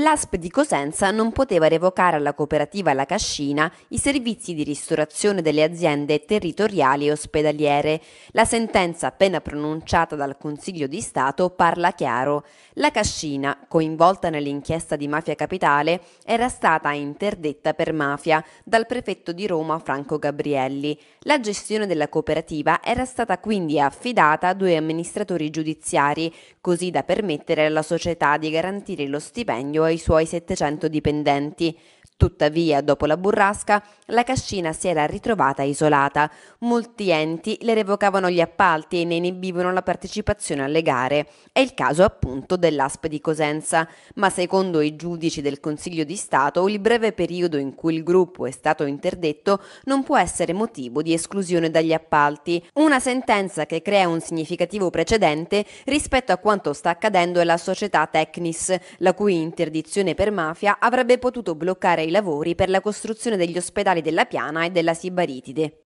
L'ASP di Cosenza non poteva revocare alla cooperativa La Cascina i servizi di ristorazione delle aziende territoriali e ospedaliere. La sentenza appena pronunciata dal Consiglio di Stato parla chiaro. La Cascina, coinvolta nell'inchiesta di Mafia Capitale, era stata interdetta per mafia dal prefetto di Roma Franco Gabrielli. La gestione della cooperativa era stata quindi affidata a due amministratori giudiziari, così da permettere alla società di garantire lo stipendio i suoi 700 dipendenti. Tuttavia, dopo la burrasca, la cascina si era ritrovata isolata. Molti enti le revocavano gli appalti e ne inibivano la partecipazione alle gare. È il caso appunto dell'ASP di Cosenza, ma secondo i giudici del Consiglio di Stato il breve periodo in cui il gruppo è stato interdetto non può essere motivo di esclusione dagli appalti, una sentenza che crea un significativo precedente rispetto a quanto sta accadendo alla società Tecnis, la cui interdizione per mafia avrebbe potuto bloccare i lavori per la costruzione degli ospedali della Piana e della Sibaritide.